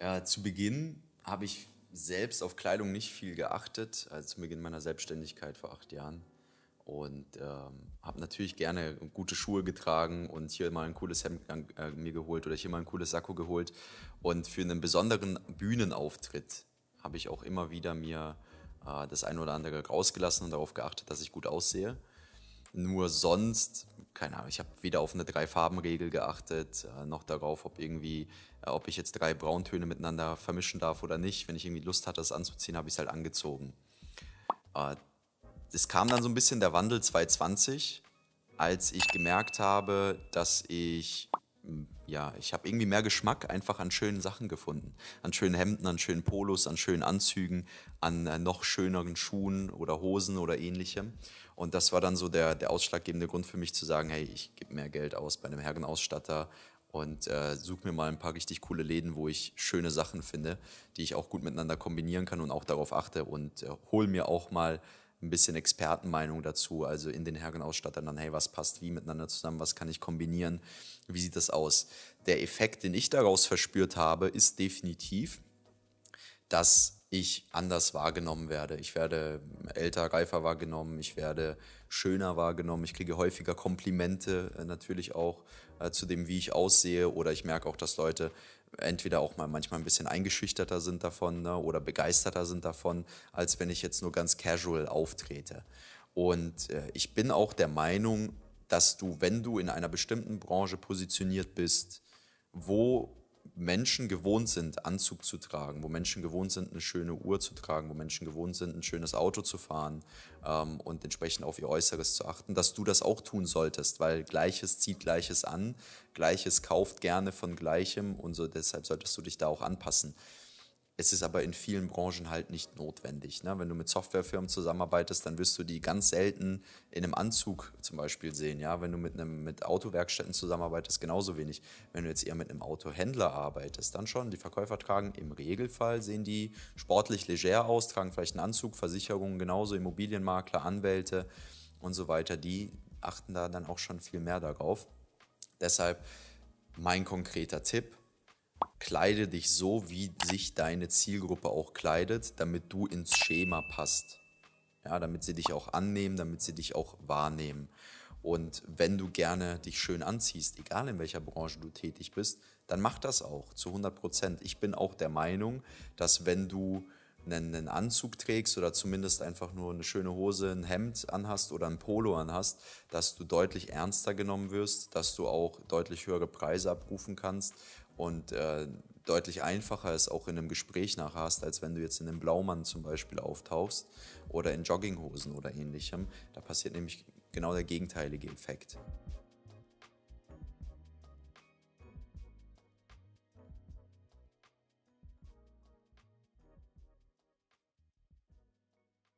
Ja, äh, zu Beginn habe ich selbst auf Kleidung nicht viel geachtet, also zu Beginn meiner Selbstständigkeit vor acht Jahren. Und ähm, habe natürlich gerne gute Schuhe getragen und hier mal ein cooles Hemd äh, mir geholt oder hier mal ein cooles Sakko geholt. Und für einen besonderen Bühnenauftritt habe ich auch immer wieder mir äh, das eine oder andere rausgelassen und darauf geachtet, dass ich gut aussehe. Nur sonst keine Ahnung, ich habe weder auf eine Drei-Farben-Regel geachtet, äh, noch darauf, ob irgendwie, äh, ob ich jetzt drei Brauntöne miteinander vermischen darf oder nicht. Wenn ich irgendwie Lust hatte, das anzuziehen, habe ich es halt angezogen. Äh, es kam dann so ein bisschen der Wandel 2020, als ich gemerkt habe, dass ich hm, ja, ich habe irgendwie mehr Geschmack einfach an schönen Sachen gefunden. An schönen Hemden, an schönen Polos, an schönen Anzügen, an noch schöneren Schuhen oder Hosen oder ähnlichem. Und das war dann so der, der ausschlaggebende Grund für mich zu sagen, hey, ich gebe mehr Geld aus bei einem Herrenausstatter und äh, suche mir mal ein paar richtig coole Läden, wo ich schöne Sachen finde, die ich auch gut miteinander kombinieren kann und auch darauf achte und äh, hole mir auch mal ein bisschen Expertenmeinung dazu, also in den Herrenausstattern dann, hey, was passt wie miteinander zusammen, was kann ich kombinieren, wie sieht das aus? Der Effekt, den ich daraus verspürt habe, ist definitiv, dass ich anders wahrgenommen werde. Ich werde älter, reifer wahrgenommen, ich werde schöner wahrgenommen, ich kriege häufiger Komplimente äh, natürlich auch äh, zu dem, wie ich aussehe oder ich merke auch, dass Leute entweder auch mal manchmal ein bisschen eingeschüchterter sind davon ne, oder begeisterter sind davon, als wenn ich jetzt nur ganz casual auftrete. Und äh, ich bin auch der Meinung, dass du, wenn du in einer bestimmten Branche positioniert bist, wo Menschen gewohnt sind, Anzug zu tragen, wo Menschen gewohnt sind, eine schöne Uhr zu tragen, wo Menschen gewohnt sind, ein schönes Auto zu fahren ähm, und entsprechend auf ihr Äußeres zu achten, dass du das auch tun solltest, weil Gleiches zieht Gleiches an, Gleiches kauft gerne von Gleichem und so deshalb solltest du dich da auch anpassen. Es ist aber in vielen Branchen halt nicht notwendig. Ne? Wenn du mit Softwarefirmen zusammenarbeitest, dann wirst du die ganz selten in einem Anzug zum Beispiel sehen. Ja? Wenn du mit, einem, mit Autowerkstätten zusammenarbeitest, genauso wenig. Wenn du jetzt eher mit einem Autohändler arbeitest, dann schon. Die Verkäufer tragen im Regelfall, sehen die sportlich leger aus, tragen vielleicht einen Anzug, Versicherungen genauso, Immobilienmakler, Anwälte und so weiter. Die achten da dann auch schon viel mehr darauf. Deshalb mein konkreter Tipp, kleide dich so, wie sich deine Zielgruppe auch kleidet, damit du ins Schema passt. Ja, damit sie dich auch annehmen, damit sie dich auch wahrnehmen. Und wenn du gerne dich schön anziehst, egal in welcher Branche du tätig bist, dann mach das auch zu 100 Prozent. Ich bin auch der Meinung, dass wenn du einen, Anzug trägst oder zumindest einfach nur eine schöne Hose, ein Hemd anhast oder ein Polo anhast, dass du deutlich ernster genommen wirst, dass du auch deutlich höhere Preise abrufen kannst und äh, deutlich einfacher es auch in einem Gespräch nachher hast, als wenn du jetzt in einem Blaumann zum Beispiel auftauchst oder in Jogginghosen oder ähnlichem. Da passiert nämlich genau der gegenteilige Effekt.